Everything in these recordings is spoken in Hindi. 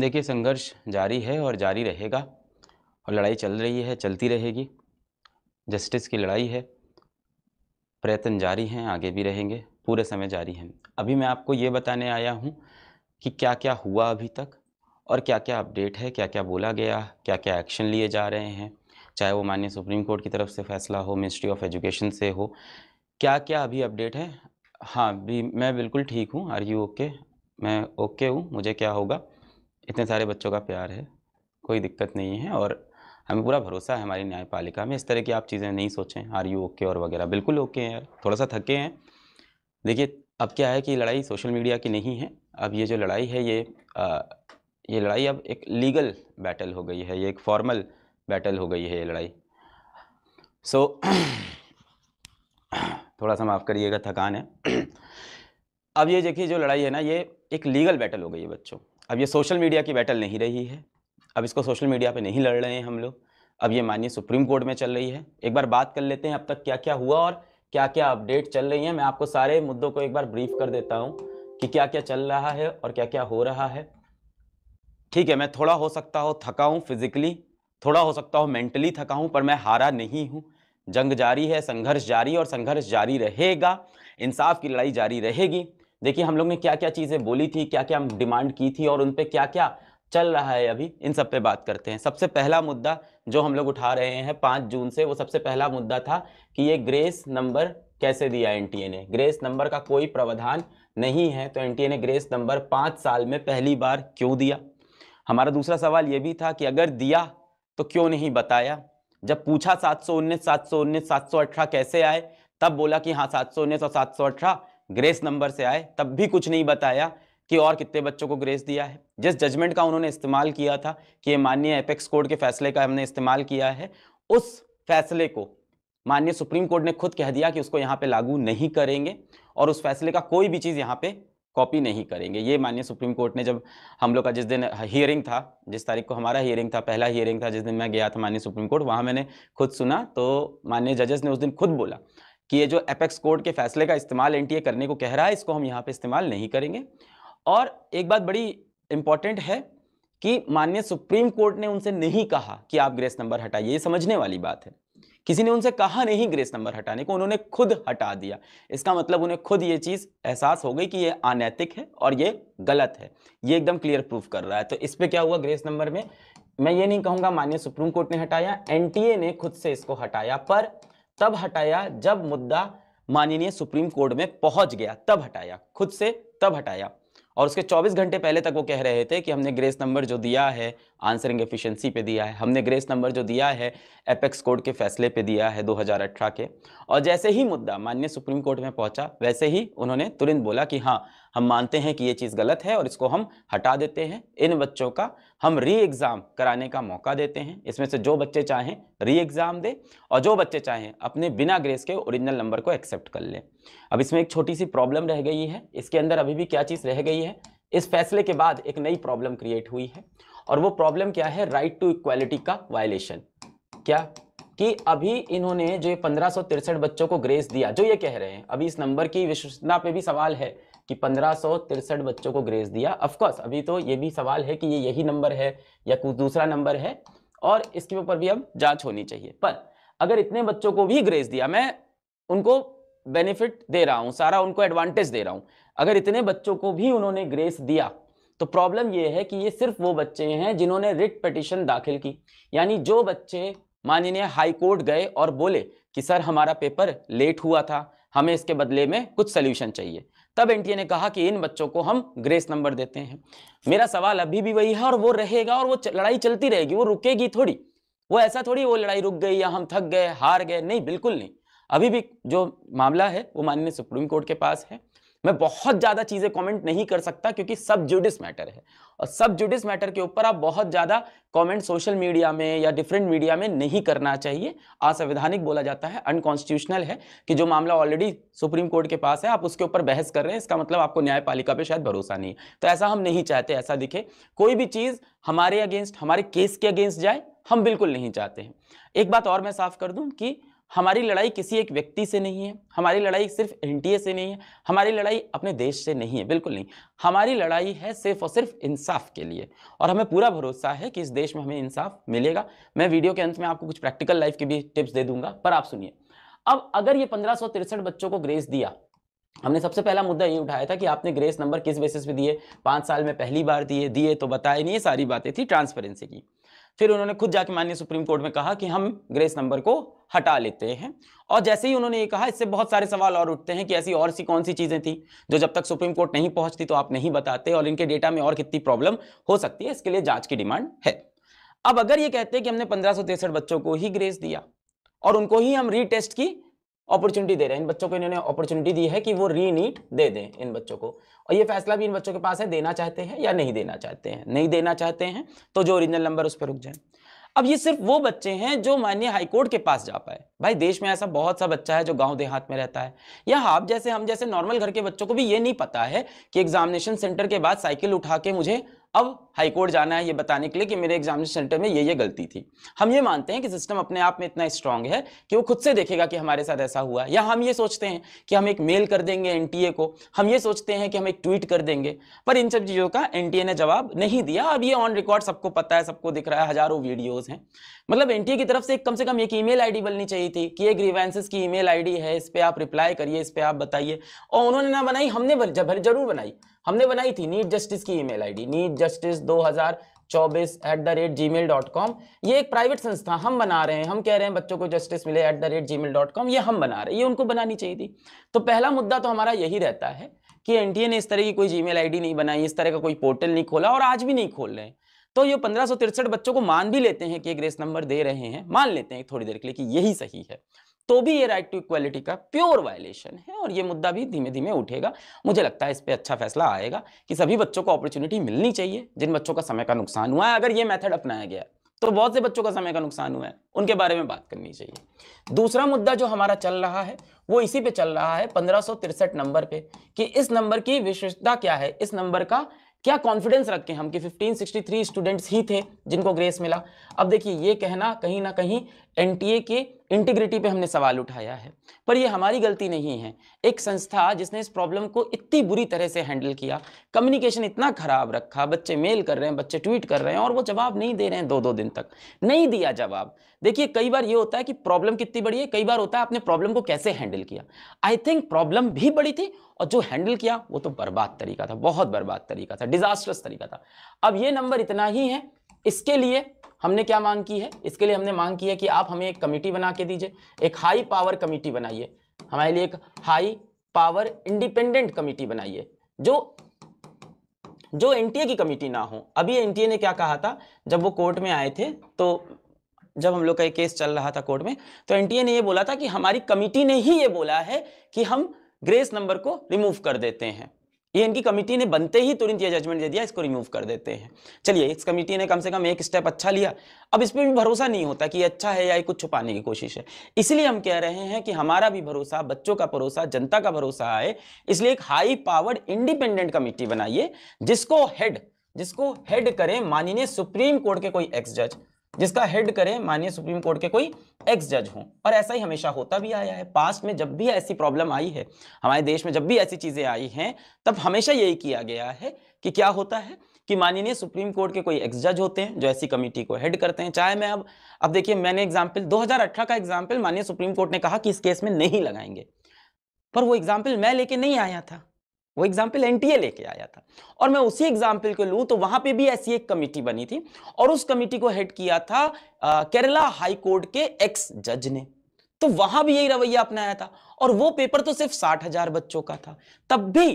देखिए संघर्ष जारी है और जारी रहेगा और लड़ाई चल रही है चलती रहेगी जस्टिस की लड़ाई है प्रयत्न जारी हैं आगे भी रहेंगे पूरे समय जारी हैं अभी मैं आपको ये बताने आया हूँ कि क्या क्या हुआ अभी तक और क्या क्या अपडेट है क्या क्या बोला गया क्या क्या एक्शन लिए जा रहे हैं चाहे वो माननीय सुप्रीम कोर्ट की तरफ से फैसला हो मिनिस्ट्री ऑफ एजुकेशन से हो क्या क्या अभी अपडेट है हाँ भी मैं बिल्कुल ठीक हूँ आर यू ओके मैं ओके हूँ मुझे क्या होगा इतने सारे बच्चों का प्यार है कोई दिक्कत नहीं है और हमें पूरा भरोसा है हमारी न्यायपालिका में इस तरह की आप चीज़ें नहीं सोचें आर यू ओके और वगैरह बिल्कुल ओके हैं यार थोड़ा सा थके हैं देखिए अब क्या है कि लड़ाई सोशल मीडिया की नहीं है अब ये जो लड़ाई है ये आ, ये लड़ाई अब एक लीगल बैटल हो गई है ये एक फॉर्मल बैटल हो गई है ये लड़ाई सो so, थोड़ा सा माफ़ करिएगा थकान है अब ये देखिए जो लड़ाई है ना ये एक लीगल बैटल हो गई है बच्चों अब ये सोशल मीडिया की बैटल नहीं रही है अब इसको सोशल मीडिया पे नहीं लड़ रहे हैं हम लोग अब ये मानिए सुप्रीम कोर्ट में चल रही है एक बार बात कर लेते हैं अब तक क्या क्या हुआ और क्या क्या अपडेट चल रही है मैं आपको सारे मुद्दों को एक बार ब्रीफ कर देता हूँ कि क्या क्या चल रहा है और क्या क्या हो रहा है ठीक है मैं थोड़ा हो सकता हो थका हूँ फिजिकली थोड़ा हो सकता हो मेंटली थका हूँ पर मैं हारा नहीं हूँ जंग जारी है संघर्ष जारी और संघर्ष जारी रहेगा इंसाफ की लड़ाई जारी रहेगी देखिए हम लोग ने क्या क्या चीज़ें बोली थी क्या क्या डिमांड की थी और उन पर क्या क्या चल रहा है अभी इन सब पे बात करते हैं सबसे पहला मुद्दा जो हम लोग उठा रहे हैं पाँच जून से वो सबसे पहला मुद्दा था कि ये ग्रेस नंबर कैसे दिया एनटीए ने ग्रेस नंबर का कोई प्रावधान नहीं है तो एनटीए ने ग्रेस नंबर पाँच साल में पहली बार क्यों दिया हमारा दूसरा सवाल ये भी था कि अगर दिया तो क्यों नहीं बताया जब पूछा सात सौ उन्नीस सात सौ उन्नीस सात सौ अठारह कैसे आए तब बोला कि हाँ सात सौ उन्नीस और सात सौ अठारह ग्रेस नंबर से आए तब भी कुछ नहीं बताया कि और कितने बच्चों को ग्रेस दिया है जिस जजमेंट का उन्होंने इस्तेमाल किया था कि ये माननीय एपेक्स कोर्ट के फैसले का हमने इस्तेमाल किया है उस फैसले को माननीय सुप्रीम कोर्ट ने खुद कह दिया कि उसको यहाँ पे लागू नहीं करेंगे और उस फैसले का कोई भी चीज़ यहाँ पे कॉपी नहीं करेंगे ये माननीय सुप्रीम कोर्ट ने जब हम लोग का जिस दिन हियरिंग था जिस तारीख को हमारा हियरिंग था पहला हियरिंग था जिस दिन मैं गया था माननीय सुप्रीम कोर्ट वहाँ मैंने खुद सुना तो माननीय जजेस ने उस दिन खुद बोला कि ये जो एपेक्स कोर्ट के फैसले का इस्तेमाल एनटीए करने को कह रहा है इसको हम यहाँ पे इस्तेमाल नहीं करेंगे और एक बात बड़ी इंपॉर्टेंट है कि माननीय सुप्रीम कोर्ट ने उनसे नहीं कहा कि आप ग्रेस नंबर हटाइए ये समझने वाली बात है किसी ने उनसे कहा नहीं ग्रेस नंबर हटाने को उन्होंने खुद हटा दिया इसका मतलब उन्हें खुद ये चीज एहसास हो गई कि ये अनैतिक है और ये गलत है ये एकदम क्लियर प्रूफ कर रहा है तो इस पर क्या हुआ ग्रेस नंबर में मैं ये नहीं कहूंगा माननीय सुप्रीम कोर्ट ने हटाया एनटीए ने खुद से इसको हटाया पर तब हटाया जब मुद्दा माननीय सुप्रीम कोर्ट में पहुंच गया तब हटाया खुद से तब हटाया और उसके 24 घंटे पहले तक वो कह रहे थे कि हमने ग्रेस नंबर जो दिया है आंसरिंग एफिशिएंसी पे दिया है हमने ग्रेस नंबर जो दिया है एपेक्स कोर्ट के फैसले पे दिया है 2018 के और जैसे ही मुद्दा माननीय सुप्रीम कोर्ट में पहुंचा वैसे ही उन्होंने तुरंत बोला कि हाँ हम मानते हैं कि ये चीज़ गलत है और इसको हम हटा देते हैं इन बच्चों का हम री एग्ज़ाम कराने का मौका देते हैं इसमें से जो बच्चे चाहें री एग्ज़ाम दें और जो बच्चे चाहें अपने बिना ग्रेस के ओरिजिनल नंबर को एक्सेप्ट कर लें अब इसमें एक छोटी सी प्रॉब्लम रह गई है इसके अंदर अभी भी क्या चीज़ रह गई है इस फैसले के बाद एक नई प्रॉब्लम क्रिएट हुई है और वो प्रॉब्लम क्या है राइट टू इक्वालिटी का वायलेशन क्या कि अभी इन्होंने जो ये पंद्रह बच्चों को ग्रेस दिया जो ये कह रहे हैं अभी इस नंबर की विश्वसना पे भी सवाल है कि पंद्रह बच्चों को ग्रेस दिया अफकोर्स अभी तो ये भी सवाल है कि ये यही नंबर है या कुछ दूसरा नंबर है और इसके ऊपर भी अब जांच होनी चाहिए पर अगर इतने बच्चों को भी ग्रेस दिया मैं उनको बेनिफिट दे रहा हूं सारा उनको एडवांटेज दे रहा हूं अगर इतने बच्चों को भी उन्होंने ग्रेस दिया तो प्रॉब्लम ये है कि ये सिर्फ वो बच्चे हैं जिन्होंने रिट पटिशन दाखिल की यानी जो बच्चे माननीय कोर्ट गए और बोले कि सर हमारा पेपर लेट हुआ था हमें इसके बदले में कुछ सोल्यूशन चाहिए तब एनटीए ने कहा कि इन बच्चों को हम ग्रेस नंबर देते हैं मेरा सवाल अभी भी वही है और वो रहेगा और वो लड़ाई चलती रहेगी वो रुकेगी थोड़ी वो ऐसा थोड़ी वो लड़ाई रुक गई या हम थक गए हार गए नहीं बिल्कुल नहीं अभी भी जो मामला है वो माननीय सुप्रीम कोर्ट के पास है मैं बहुत ज़्यादा चीज़ें कमेंट नहीं कर सकता क्योंकि सब जुडिस मैटर है और सब जुडिस मैटर के ऊपर आप बहुत ज़्यादा कमेंट सोशल मीडिया में या डिफरेंट मीडिया में नहीं करना चाहिए असंवैधानिक बोला जाता है अनकॉन्स्टिट्यूशनल है कि जो मामला ऑलरेडी सुप्रीम कोर्ट के पास है आप उसके ऊपर बहस कर रहे हैं इसका मतलब आपको न्यायपालिका पर शायद भरोसा नहीं है तो ऐसा हम नहीं चाहते ऐसा दिखे कोई भी चीज़ हमारे अगेंस्ट हमारे केस के अगेंस्ट जाए हम बिल्कुल नहीं चाहते हैं एक बात और मैं साफ कर दूं कि हमारी लड़ाई किसी एक व्यक्ति से नहीं है हमारी लड़ाई सिर्फ एन से नहीं है हमारी लड़ाई अपने देश से नहीं है बिल्कुल नहीं हमारी लड़ाई है सिर्फ और सिर्फ इंसाफ के लिए और हमें पूरा भरोसा है कि इस देश में हमें इंसाफ मिलेगा मैं वीडियो के अंत में आपको कुछ प्रैक्टिकल लाइफ की भी टिप्स दे दूंगा पर आप सुनिए अब अगर ये पंद्रह बच्चों को ग्रेस दिया हमने सबसे पहला मुद्दा ये उठाया था कि आपने ग्रेस नंबर किस बेसिस पे दिए पाँच साल में पहली बार दिए दिए तो बताए नहीं ये सारी बातें थी ट्रांसपेरेंसी की फिर उन्होंने खुद जाके माननीय सुप्रीम कोर्ट में कहा कि हम ग्रेस नंबर को हटा लेते हैं और जैसे ही उन्होंने ये कहा इससे बहुत सारे सवाल और उठते हैं कि ऐसी और सी कौन सी चीज़ें थी जो जब तक सुप्रीम कोर्ट नहीं पहुंचती तो आप नहीं बताते और इनके डेटा में और कितनी प्रॉब्लम हो सकती है इसके लिए जांच की डिमांड है अब अगर ये कहते हैं कि हमने पंद्रह बच्चों को ही ग्रेस दिया और उनको ही हम रीटेस्ट की अपॉर्चुनिटी दे रहे हैं इन बच्चों को इन्होंने अपॉर्चुनिटी दी है कि वो री नीट दे दें इन बच्चों को और ये फैसला भी इन बच्चों के पास है देना चाहते हैं या नहीं देना चाहते हैं नहीं देना चाहते हैं तो जो ओरिजिनल नंबर उस पर रुक जाए अब ये सिर्फ वो बच्चे हैं जो माननीय हाईकोर्ट के पास जा पाए भाई देश में ऐसा बहुत सा बच्चा है जो गांव देहात में रहता है या आप हाँ, जैसे हम जैसे नॉर्मल घर के बच्चों को भी ये नहीं पता है कि एग्जामिनेशन सेंटर के बाद साइकिल उठा के मुझे अब हाईकोर्ट जाना है ये बताने के लिए कि मेरे एग्जामिनेशन सेंटर में ये ये गलती थी हम ये मानते हैं कि सिस्टम अपने आप में इतना स्ट्रांग है कि वो खुद से देखेगा कि हमारे साथ ऐसा हुआ या हम ये सोचते हैं कि हम एक मेल कर देंगे एन को हम ये सोचते हैं कि हम एक ट्वीट कर देंगे पर इन सब चीज़ों का एन ने जवाब नहीं दिया अब ये ऑन रिकॉर्ड सबको पता है सबको दिख रहा है हजारों वीडियोज़ हैं मतलब एन की तरफ से कम से कम एक ई मेल बननी चाहिए थी कि एक ग्रीवेंसेस की ई मेल है इस पर आप रिप्लाई करिए इस पर आप बताइए और उन्होंने ना बनाई हमने जरूर बनाई हमने बनाई थी नीट जस्टिस की ईमेल आईडी नीट जस्टिस दो हजार चौबीस at the rate Gmail dot com ये एक प्राइवेट संस्था हम बना रहे हैं हम कह रहे हैं बच्चों को जस्टिस मिले at the rate Gmail dot com ये हम बना रहे हैं ये उनको बनानी चाहिए थी तो पहला मुद्दा तो हमारा यही रहता है कि एन ने इस तरह की कोई जी मेल नहीं बनाई इस तरह का कोई पोर्टल नहीं खोला और आज भी नहीं खोल रहे हैं तो ये पंद्रह बच्चों को मान भी लेते हैं कि ग्रेस नंबर दे रहे हैं मान लेते हैं थोड़ी देर के लिए कि यही सही है तो भी ये राइट टू इक्वालिटी का प्योर वायलेशन है और ये मुद्दा भी धीमे धीमे उठेगा मुझे लगता है इस पर अच्छा फैसला आएगा कि सभी बच्चों को अपॉर्चुनिटी मिलनी चाहिए जिन बच्चों का समय का नुकसान हुआ है अगर ये मेथड अपनाया गया तो बहुत से बच्चों का समय का नुकसान हुआ है उनके बारे में बात करनी चाहिए दूसरा मुद्दा जो हमारा चल रहा है वो इसी पे चल रहा है पंद्रह नंबर पे कि इस नंबर की विशेषता क्या है इस नंबर का क्या कॉन्फिडेंस रखें हम कि 1563 स्टूडेंट्स ही थे जिनको ग्रेस मिला अब देखिए ये कहना कहीं ना कहीं एनटीए के इंटीग्रिटी पे हमने सवाल उठाया है पर यह हमारी गलती नहीं है एक संस्था जिसने इस प्रॉब्लम को इतनी बुरी तरह से हैंडल किया कम्युनिकेशन इतना खराब रखा बच्चे मेल कर रहे हैं बच्चे ट्वीट कर रहे हैं और वो जवाब नहीं दे रहे हैं दो दो दिन तक नहीं दिया जवाब देखिए कई बार ये होता है कि प्रॉब्लम कितनी बड़ी है कई बार होता है आपने प्रॉब्लम को कैसे हैंडल किया आई थिंक प्रॉब्लम भी बड़ी थी और जो हैंडल किया वो तो बर्बाद तरीका था बहुत बर्बाद तरीका था डिजास्टर्स तरीका था अब ये नंबर इतना ही है इसके लिए हमने क्या मांग की है इसके लिए हमने मांग की है कि आप हमें एक कमेटी बना के दीजिए एक हाई पावर कमेटी बनाइए हमारे लिए एक हाई पावर इंडिपेंडेंट कमेटी बनाइए जो जो एनटीए की कमेटी ना हो अभी एनटीए ने क्या कहा था जब वो कोर्ट में आए थे तो जब हम लोग का एक केस चल रहा था कोर्ट में तो एनटीए ने ये बोला था कि हमारी कमेटी ने ही ये बोला है कि हम ग्रेस नंबर को रिमूव कर देते हैं ये इनकी कमेटी ने बनते ही तुरंत ये जजमेंट दे दिया इसको रिमूव कर देते हैं चलिए इस कमेटी ने कम से कम एक स्टेप अच्छा लिया अब इस पर भी भरोसा नहीं होता कि अच्छा है या ये कुछ छुपाने की कोशिश है इसलिए हम कह रहे हैं कि हमारा भी भरोसा बच्चों का भरोसा जनता का भरोसा आए इसलिए एक हाई पावर्ड इंडिपेंडेंट कमेटी बनाइए जिसको हेड जिसको हेड करें माननीय सुप्रीम कोर्ट के कोई एक्स जज जिसका हेड करें माननीय सुप्रीम कोर्ट के कोई एक्स जज हों और ऐसा ही हमेशा होता भी आया है पास्ट में जब भी ऐसी प्रॉब्लम आई है हमारे देश में जब भी ऐसी चीज़ें आई हैं तब हमेशा यही किया गया है कि क्या होता है कि माननीय सुप्रीम कोर्ट के कोई एक्स जज होते हैं जो ऐसी कमेटी को हेड करते हैं चाहे मैं अब अब देखिए मैंने एग्जाम्पल दो का एग्जाम्पल माननीय सुप्रीम कोर्ट ने कहा कि इस केस में नहीं लगाएंगे पर वो एग्जाम्पल मैं लेके नहीं आया था वो एग्जाम्पल एनटीए लेके आया था और मैं उसी एग्जाम्पल को लूँ तो वहाँ पे भी ऐसी एक कमेटी बनी थी और उस कमेटी को हेड किया था आ, केरला हाई कोर्ट के एक्स जज ने तो वहां भी यही रवैया अपनाया था और वो पेपर तो सिर्फ साठ हजार बच्चों का था तब भी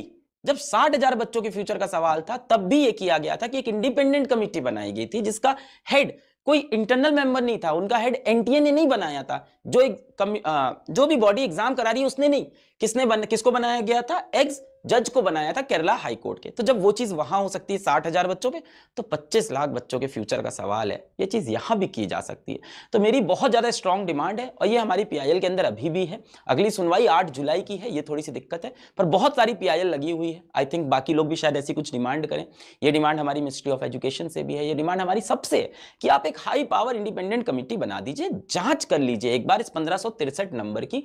जब साठ हजार बच्चों के फ्यूचर का सवाल था तब भी ये किया गया था कि एक इंडिपेंडेंट कमेटी बनाई गई थी जिसका हेड कोई इंटरनल मेंबर नहीं था उनका हेड एनटीए ने नहीं बनाया था जो एक कम आ, जो भी बॉडी एग्जाम करा रही है उसने नहीं किसने बन, किसको बनाया गया था एग्ज जज को बनाया था केरला हाई कोर्ट के तो जब वो चीज वहां हो सकती है साठ हजार बच्चों पे तो 25 लाख बच्चों के फ्यूचर का सवाल है ये चीज यहां भी की जा सकती है तो मेरी बहुत ज्यादा स्ट्रांग डिमांड है और ये हमारी पीआईएल के अंदर अभी भी है अगली सुनवाई आठ जुलाई की है ये थोड़ी सी दिक्कत है पर बहुत सारी पीआईएल लगी हुई है आई थिंक बाकी लोग भी शायद ऐसी कुछ डिमांड करें ये डिमांड हमारी मिनिस्ट्री ऑफ एजुकेशन से भी है ये डिमांड हमारी सबसे कि आप एक हाई पावर इंडिपेंडेंट कमेटी बना दीजिए जांच कर लीजिए एक बार इस पंद्रह तिरसठ नंबर की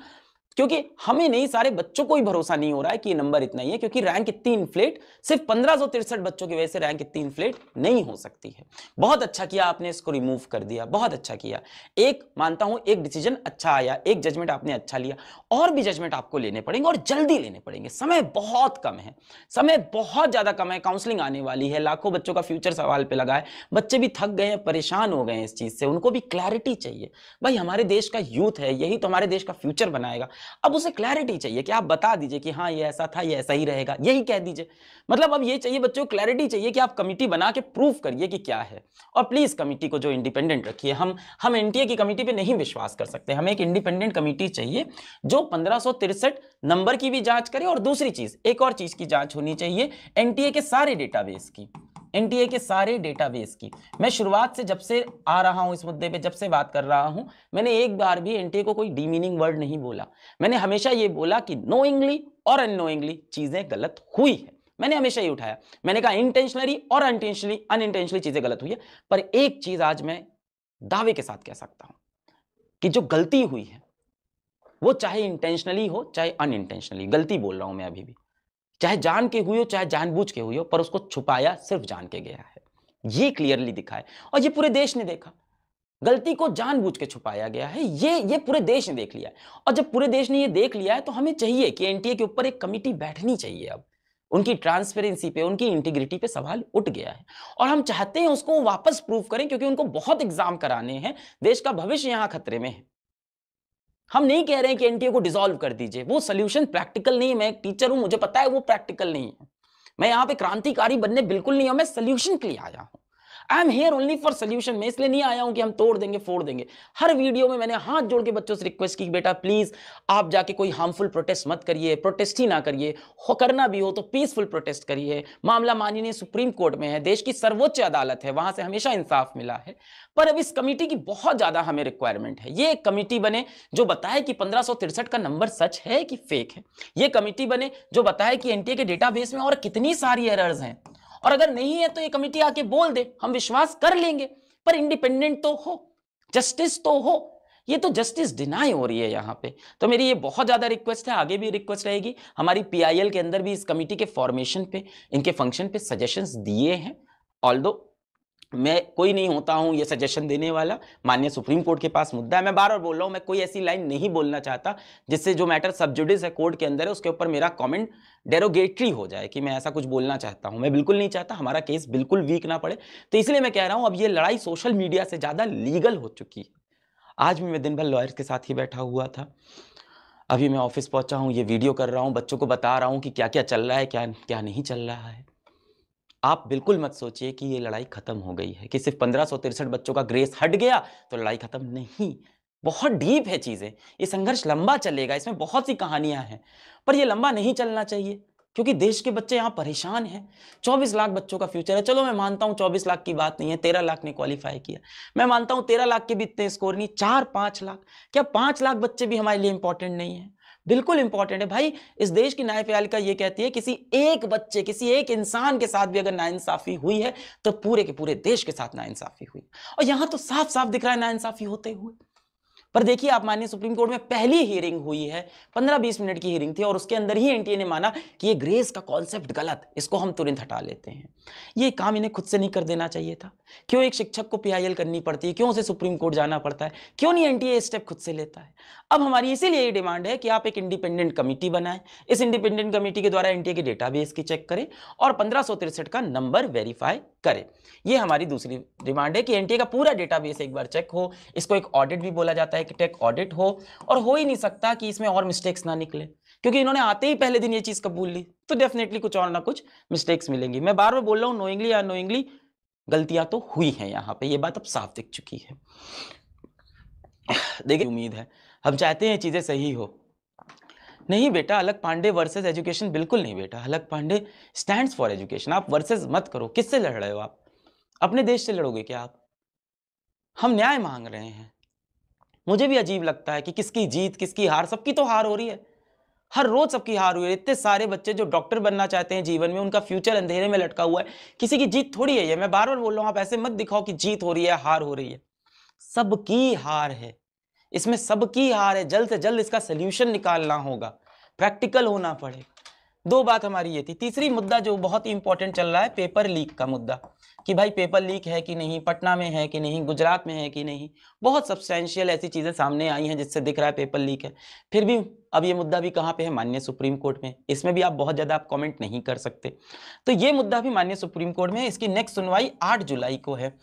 क्योंकि हमें नहीं सारे बच्चों को ही भरोसा नहीं हो रहा है कि ये नंबर इतना ही है क्योंकि रैंक इतनी इन्फ्लेट सिर्फ पंद्रह बच्चों की वजह से रैंक इतनी इन्फ्लेट नहीं हो सकती है बहुत अच्छा किया आपने इसको रिमूव कर दिया बहुत अच्छा किया एक मानता हूं एक डिसीजन अच्छा आया एक जजमेंट आपने अच्छा लिया और भी जजमेंट आपको लेने पड़ेंगे और जल्दी लेने पड़ेंगे समय बहुत कम है समय बहुत ज्यादा कम है काउंसलिंग आने वाली है लाखों बच्चों का फ्यूचर सवाल पर लगा है बच्चे भी थक गए हैं परेशान हो गए हैं इस चीज से उनको भी क्लैरिटी चाहिए भाई हमारे देश का यूथ है यही तो हमारे देश का फ्यूचर बनाएगा अब उसे क्लैरिटी चाहिए कि आप बता दीजिए कि हाँ ये ऐसा था ये ऐसा ही रहेगा यही कह दीजिए मतलब अब ये चाहिए बच्चों क्लैरिटी चाहिए कि आप कमिटी बना के प्रूफ करिए कि क्या है और प्लीज कमिटी को जो इंडिपेंडेंट रखिए हम हम एनटीए की कमेटी पर नहीं विश्वास कर सकते हमें एक इंडिपेंडेंट कमिटी चाहिए जो पंद्रह नंबर की भी जांच करे और दूसरी चीज एक और चीज की जांच होनी चाहिए एनटीए के सारे डेटाबेस की एनटीए के सारे डेटाबेस की मैं शुरुआत से जब से आ रहा हूं इस मुद्दे पे जब से बात कर रहा हूं मैंने एक बार भी एनटीए को कोई डीमीनिंग वर्ड नहीं बोला मैंने हमेशा ये बोला कि नोइंगली और अनोइंगली चीजें गलत हुई है मैंने हमेशा ये उठाया मैंने कहा इंटेंशनली और अनटेंशनली अनइंटेंशनली चीजें गलत हुई है पर एक चीज आज मैं दावे के साथ कह सकता हूं कि जो गलती हुई है वो चाहे इंटेंशनली हो चाहे अनइंटेंशनली गलती बोल रहा हूं मैं अभी भी चाहे जान के हुई हो चाहे जानबूझ के हुई हो पर उसको छुपाया सिर्फ जान के गया है ये क्लियरली दिखा है और ये पूरे देश ने देखा गलती को जानबूझ के छुपाया गया है ये ये पूरे देश ने देख लिया है और जब पूरे देश ने ये देख लिया है तो हमें चाहिए कि एनटीए के ऊपर एक कमेटी बैठनी चाहिए अब उनकी ट्रांसपेरेंसी पे उनकी इंटीग्रिटी पे सवाल उठ गया है और हम चाहते हैं उसको वापस प्रूव करें क्योंकि उनको बहुत एग्जाम कराने हैं देश का भविष्य यहाँ खतरे में है हम नहीं कह रहे हैं कि एनटीए को डिसॉल्व कर दीजिए वो सोल्यूशन प्रैक्टिकल नहीं है मैं एक टीचर हूं मुझे पता है वो प्रैक्टिकल नहीं है मैं यहाँ पे क्रांतिकारी बनने बिल्कुल नहीं हूं मैं सोल्यूशन के लिए आया हूं I am here only for solution मैं इसलिए नहीं आया हूं कि हम तोड़ देंगे फोड़ देंगे हर वीडियो में मैंने हाथ जोड़ के बच्चों से रिक्वेस्ट की बेटा प्लीज आप जाके कोई हार्मफुल प्रोटेस्ट मत करिए प्रोटेस्ट ही ना करिए हो करना भी हो तो पीसफुल प्रोटेस्ट करिए मामला माननीय सुप्रीम कोर्ट में है देश की सर्वोच्च अदालत है वहां से हमेशा इंसाफ मिला है पर अब इस कमेटी की बहुत ज्यादा हमें रिक्वायरमेंट है ये कमेटी बने जो बताए कि पंद्रह का नंबर सच है कि फेक है ये कमेटी बने जो बताए कि एनटीए के डेटाबेस में और कितनी सारी एरर्स हैं और अगर नहीं है तो ये कमेटी आके बोल दे हम विश्वास कर लेंगे पर इंडिपेंडेंट तो हो जस्टिस तो हो ये तो जस्टिस डिनाई हो रही है यहाँ पे तो मेरी ये बहुत ज़्यादा रिक्वेस्ट है आगे भी रिक्वेस्ट रहेगी हमारी पीआईएल के अंदर भी इस कमेटी के फॉर्मेशन पे इनके फंक्शन पे सजेशंस दिए हैं ऑल मैं कोई नहीं होता हूं ये सजेशन देने वाला माननीय सुप्रीम कोर्ट के पास मुद्दा है मैं बार बार बोल रहा हूं मैं कोई ऐसी लाइन नहीं बोलना चाहता जिससे जो मैटर सबजुडिस है कोर्ट के अंदर है उसके ऊपर मेरा कमेंट डेरोगेटरी हो जाए कि मैं ऐसा कुछ बोलना चाहता हूं मैं बिल्कुल नहीं चाहता हमारा केस बिल्कुल वीक ना पड़े तो इसलिए मैं कह रहा हूँ अब ये लड़ाई सोशल मीडिया से ज़्यादा लीगल हो चुकी है आज भी मैं दिन भर लॉयर्स के साथ ही बैठा हुआ था अभी मैं ऑफिस पहुंचा हूँ ये वीडियो कर रहा हूँ बच्चों को बता रहा हूँ कि क्या क्या चल रहा है क्या क्या नहीं चल रहा है आप बिल्कुल मत सोचिए कि ये लड़ाई खत्म हो गई है कि सिर्फ पंद्रह बच्चों का ग्रेस हट गया तो लड़ाई खत्म नहीं बहुत डीप है चीज़ें ये संघर्ष लंबा चलेगा इसमें बहुत सी कहानियां हैं पर ये लंबा नहीं चलना चाहिए क्योंकि देश के बच्चे यहाँ परेशान हैं 24 लाख बच्चों का फ्यूचर है चलो मैं मानता हूँ 24 लाख की बात नहीं है 13 लाख ने क्वालिफाई किया मैं मानता हूँ 13 लाख के भी इतने स्कोर नहीं चार पाँच लाख क्या पाँच लाख बच्चे भी हमारे लिए इंपॉर्टेंट नहीं है बिल्कुल इंपॉर्टेंट है भाई इस देश की न्यायपालिका ये कहती है किसी एक बच्चे किसी एक इंसान के साथ भी अगर नाइंसाफी हुई है तो पूरे के पूरे देश के साथ नाइंसाफी हुई और यहां तो साफ साफ दिख रहा है नाइंसाफी होते हुए पर देखिए आप मानिए सुप्रीम कोर्ट में पहली हियरिंग हुई है 15-20 मिनट की हियरिंग थी और उसके अंदर ही एनटीए ने माना कि ये ग्रेस का कॉन्सेप्ट गलत इसको हम तुरंत हटा लेते हैं ये काम इन्हें खुद से नहीं कर देना चाहिए था क्यों एक शिक्षक को पीआईएल करनी पड़ती है क्यों उसे सुप्रीम कोर्ट जाना पड़ता है क्यों नहीं एनटीए स्टेप खुद से लेता है अब हमारी इसीलिए ये डिमांड है कि आप एक इंडिपेंडेंट कमेटी बनाएं इस इंडिपेंडेंट कमेटी के द्वारा एनटीए के डेटाबेस की चेक करें और पंद्रह का नंबर वेरीफाई करें ये हमारी दूसरी डिमांड है कि एनटीए का पूरा डेटाबेस एक बार चेक हो इसको एक ऑडिट भी बोला जाता है हाईटेक ऑडिट हो और हो ही नहीं सकता कि इसमें और मिस्टेक्स ना निकले क्योंकि इन्होंने आते ही पहले दिन ये चीज़ कबूल ली तो डेफिनेटली कुछ और ना कुछ मिस्टेक्स मिलेंगी मैं बार बार बोल रहा हूँ नोइंगली या नोइंगली गलतियां तो हुई हैं यहाँ पे ये बात अब साफ दिख चुकी है देखिए उम्मीद है हम चाहते हैं चीज़ें सही हो नहीं बेटा अलग पांडे वर्सेस एजुकेशन बिल्कुल नहीं बेटा अलग पांडे स्टैंड फॉर एजुकेशन आप वर्सेस मत करो किससे लड़ रहे हो आप अपने देश से लड़ोगे क्या आप हम न्याय मांग रहे हैं मुझे भी अजीब लगता है कि किसकी जीत किसकी हार सबकी तो हार हो रही है हर रोज सबकी हार हुई है इतने सारे बच्चे जो डॉक्टर बनना चाहते हैं जीवन में उनका फ्यूचर अंधेरे में लटका हुआ है किसी की जीत थोड़ी है ये मैं बार बार बोल रहा हूँ आप ऐसे मत दिखाओ कि जीत हो रही है हार हो रही है सबकी हार है इसमें सबकी हार है जल्द से जल्द इसका सोल्यूशन निकालना होगा प्रैक्टिकल होना पड़ेगा दो बात हमारी ये थी तीसरी मुद्दा जो बहुत ही इंपॉर्टेंट चल रहा है पेपर लीक का मुद्दा कि भाई पेपर लीक है कि नहीं पटना में है कि नहीं गुजरात में है कि नहीं बहुत सब्सटैंशियल ऐसी चीज़ें सामने आई हैं जिससे दिख रहा है पेपर लीक है फिर भी अब ये मुद्दा भी कहाँ पे है माननीय सुप्रीम कोर्ट में इसमें भी आप बहुत ज़्यादा आप कॉमेंट नहीं कर सकते तो ये मुद्दा भी माननीय सुप्रीम कोर्ट में इसकी नेक्स्ट सुनवाई आठ जुलाई को है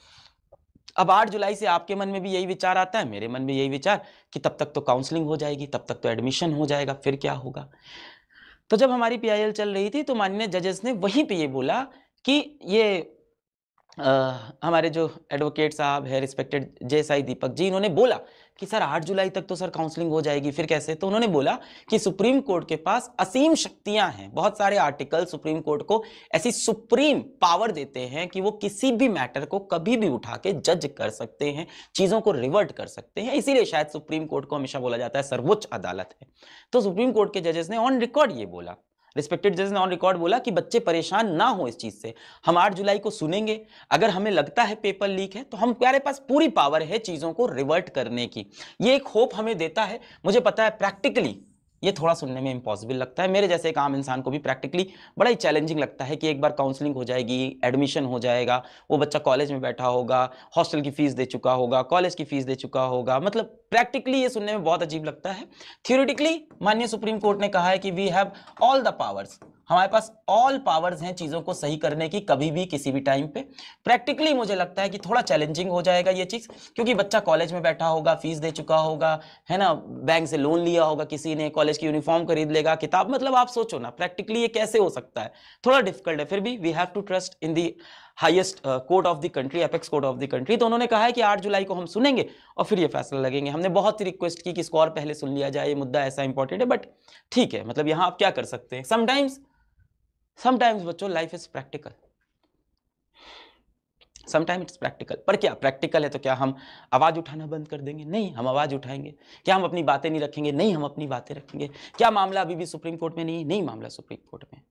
अब आठ जुलाई से आपके मन में भी यही विचार आता है मेरे मन में यही विचार कि तब तक तो काउंसलिंग हो जाएगी तब तक तो एडमिशन हो जाएगा फिर क्या होगा तो जब हमारी पीआईएल चल रही थी तो माननीय जजेस ने वहीं पे ये बोला कि ये आ, हमारे जो एडवोकेट साहब है रिस्पेक्टेड जे साई दीपक जी इन्होंने बोला कि सर 8 जुलाई तक तो सर काउंसलिंग हो जाएगी फिर कैसे तो उन्होंने बोला कि सुप्रीम कोर्ट के पास असीम शक्तियां हैं बहुत सारे आर्टिकल सुप्रीम कोर्ट को ऐसी सुप्रीम पावर देते हैं कि वो किसी भी मैटर को कभी भी उठा के जज कर सकते हैं चीजों को रिवर्ट कर सकते हैं इसीलिए शायद सुप्रीम कोर्ट को हमेशा बोला जाता है सर्वोच्च अदालत है तो सुप्रीम कोर्ट के जजेस ने ऑन रिकॉर्ड ये बोला रिस्पेक्टेड जज ने ऑन रिकॉर्ड बोला कि बच्चे परेशान ना हो इस चीज से हम आठ जुलाई को सुनेंगे अगर हमें लगता है पेपर लीक है तो हम प्यारे पास पूरी पावर है चीजों को रिवर्ट करने की ये एक होप हमें देता है मुझे पता है प्रैक्टिकली ये थोड़ा सुनने में इम्पॉसिबल लगता है मेरे जैसे एक आम इंसान को भी प्रैक्टिकली बड़ा ही चैलेंजिंग लगता है कि एक बार काउंसलिंग हो जाएगी एडमिशन हो जाएगा वो बच्चा कॉलेज में बैठा होगा हॉस्टल की फ़ीस दे चुका होगा कॉलेज की फ़ीस दे चुका होगा मतलब प्रैक्टिकली ये सुनने में बहुत अजीब लगता है थियोरिटिकली माननीय सुप्रीम कोर्ट ने कहा है कि we have all the powers हमारे पास ऑल पावर्स हैं चीज़ों को सही करने की कभी भी किसी भी टाइम पे प्रैक्टिकली मुझे लगता है कि थोड़ा चैलेंजिंग हो जाएगा ये चीज़ क्योंकि बच्चा कॉलेज में बैठा होगा फीस दे चुका होगा है ना बैंक से लोन लिया होगा किसी ने कॉलेज की यूनिफॉर्म खरीद लेगा किताब मतलब आप सोचो ना प्रैक्टिकली ये कैसे हो सकता है थोड़ा डिफिकल्ट है फिर भी we have to trust in the highest court of the country apex court of the country तो उन्होंने कहा है कि 8 जुलाई को हम सुनेंगे और फिर ये फैसला लगेंगे हमने बहुत ही रिक्वेस्ट की कि इसको और पहले सुन लिया जाए ये मुद्दा ऐसा इंपॉर्टेंट है बट ठीक है मतलब यहाँ आप क्या कर सकते हैं समटाइम्स समटाइम्स बच्चों life is practical sometime it's practical पर क्या प्रैक्टिकल है तो क्या हम आवाज़ उठाना बंद कर देंगे नहीं हम आवाज़ उठाएंगे क्या हम अपनी बातें नहीं रखेंगे नहीं हम अपनी बातें रखेंगे क्या मामला अभी भी सुप्रीम कोर्ट में नहीं नहीं मामला सुप्रीम कोर्ट में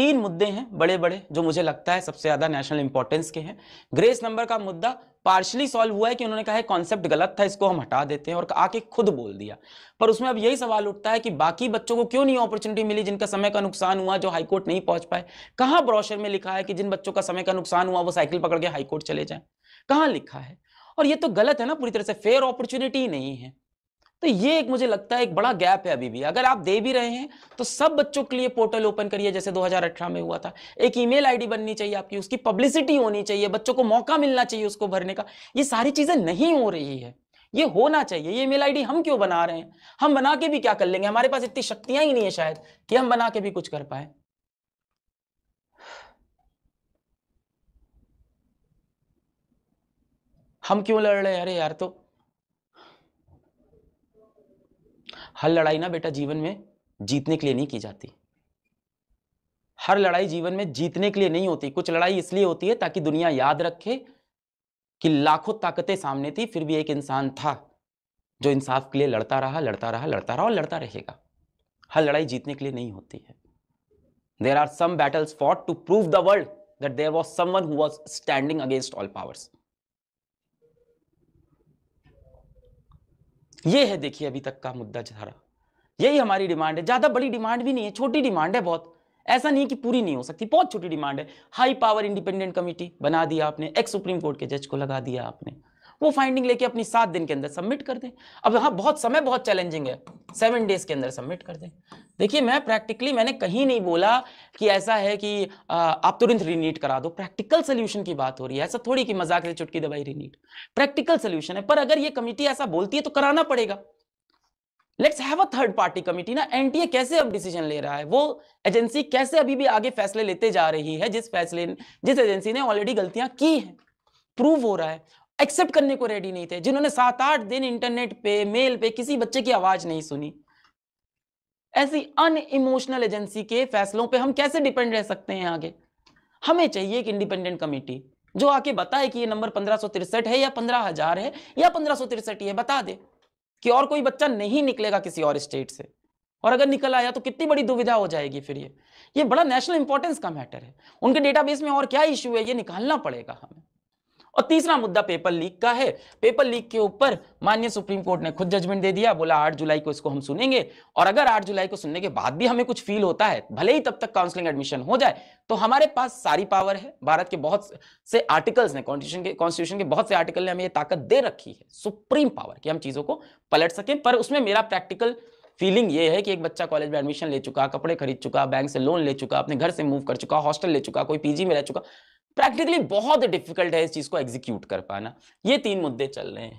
तीन मुद्दे हैं बड़े बड़े जो मुझे लगता है सबसे ज्यादा नेशनल इंपॉर्टेंस के हैं ग्रेस नंबर का मुद्दा पार्शली सॉल्व हुआ है कि उन्होंने कहा है कॉन्सेप्ट गलत था इसको हम हटा देते हैं और आके खुद बोल दिया पर उसमें अब यही सवाल उठता है कि बाकी बच्चों को क्यों नहीं अपॉर्चुनिटी मिली जिनका समय का नुकसान हुआ जो हाईकोर्ट नहीं पहुंच पाए कहां ब्रोशर में लिखा है कि जिन बच्चों का समय का नुकसान हुआ वो साइकिल पकड़ के हाईकोर्ट चले जाए कहां लिखा है और ये तो गलत है ना पूरी तरह से फेयर अपॉर्चुनिटी नहीं है तो ये एक मुझे लगता है एक बड़ा गैप है अभी भी अगर आप दे भी रहे हैं तो सब बच्चों के लिए पोर्टल ओपन करिए जैसे 2018 में हुआ था एक ईमेल आईडी बननी चाहिए आपकी उसकी पब्लिसिटी होनी चाहिए बच्चों को मौका मिलना चाहिए उसको भरने का ये सारी चीजें नहीं हो रही है ये होना चाहिए ये मेल आईडी हम क्यों बना रहे हैं हम बना के भी क्या कर लेंगे हमारे पास इतनी शक्तियां ही नहीं है शायद कि हम बना के भी कुछ कर पाए हम क्यों लड़ रहे हैं अरे यार तो हर लड़ाई ना बेटा जीवन में जीतने के लिए नहीं की जाती हर लड़ाई जीवन में जीतने के लिए नहीं होती कुछ लड़ाई इसलिए होती है ताकि दुनिया याद रखे कि लाखों ताकतें सामने थी फिर भी एक इंसान था जो इंसाफ के लिए लड़ता रहा लड़ता रहा लड़ता रहा और लड़ता रहेगा हर लड़ाई जीतने के लिए नहीं होती है there are some battles fought to prove the world that there was someone who was standing against all powers ये है देखिए अभी तक का मुद्दा चारा यही हमारी डिमांड है ज़्यादा बड़ी डिमांड भी नहीं है छोटी डिमांड है बहुत ऐसा नहीं कि पूरी नहीं हो सकती बहुत छोटी डिमांड है हाई पावर इंडिपेंडेंट कमेटी बना दिया आपने एक्स सुप्रीम कोर्ट के जज को लगा दिया आपने वो फाइंडिंग लेके अपनी सात दिन के अंदर सबमिट कर दें अब हाँ बहुत समय बहुत चैलेंजिंग है सेवन डेज के अंदर सबमिट कर दें देखिए मैं प्रैक्टिकली मैंने कहीं नहीं बोला कि ऐसा है कि आ, आप तुरंत रीनीट करा दो प्रैक्टिकल सोल्यूशन की बात हो रही है ऐसा थोड़ी कि मजाक से चुटकी दवाई रीनीट प्रैक्टिकल सोल्यूशन है पर अगर ये कमिटी ऐसा बोलती है तो कराना पड़ेगा let's have a third party committee ना एनटीए कैसे अब डिसीजन ले रहा है वो एजेंसी कैसे अभी भी आगे फैसले लेते जा रही है जिस फैसले जिस एजेंसी ने ऑलरेडी गलतियां की हैं प्रूव हो रहा है एक्सेप्ट करने को रेडी नहीं थे जिन्होंने सात आठ दिन इंटरनेट पे मेल पे किसी बच्चे की आवाज नहीं सुनी ऐसी अन इमोशनल एजेंसी के फैसलों पे हम कैसे डिपेंड रह सकते हैं आगे हमें चाहिए एक इंडिपेंडेंट कमेटी जो आके बताए कि ये नंबर पंद्रह है या पंद्रह है या पंद्रह ये बता दे कि और कोई बच्चा नहीं निकलेगा किसी और स्टेट से और अगर निकल आया तो कितनी बड़ी दुविधा हो जाएगी फिर ये ये बड़ा नेशनल इंपॉर्टेंस का मैटर है उनके डेटाबेस में और क्या इश्यू है ये निकालना पड़ेगा हमें और तीसरा मुद्दा पेपर लीक का है पेपर लीक के ऊपर माननीय सुप्रीम कोर्ट ने खुद जजमेंट दे दिया बोला 8 जुलाई को इसको हम सुनेंगे और अगर 8 जुलाई को सुनने के बाद भी हमें कुछ फील होता है भले ही तब तक काउंसलिंग एडमिशन हो जाए तो हमारे पास सारी पावर है भारत के बहुत से आर्टिकल्स ने कॉन्स्टिट्यूशन के के बहुत से आर्टिकल ने हमें ये ताकत दे रखी है सुप्रीम पावर की हम चीजों को पलट सकें पर उसमें मेरा प्रैक्टिकल फीलिंग ये है कि एक बच्चा कॉलेज में एडमिशन ले चुका कपड़े खरीद चुका बैंक से लोन ले चुका अपने घर से मूव कर चुका हॉस्टल ले चुका कोई पीजी में रह चुका प्रैक्टिकली बहुत डिफिकल्ट है इस चीज को एग्जीक्यूट कर पाना ये तीन मुद्दे चल रहे हैं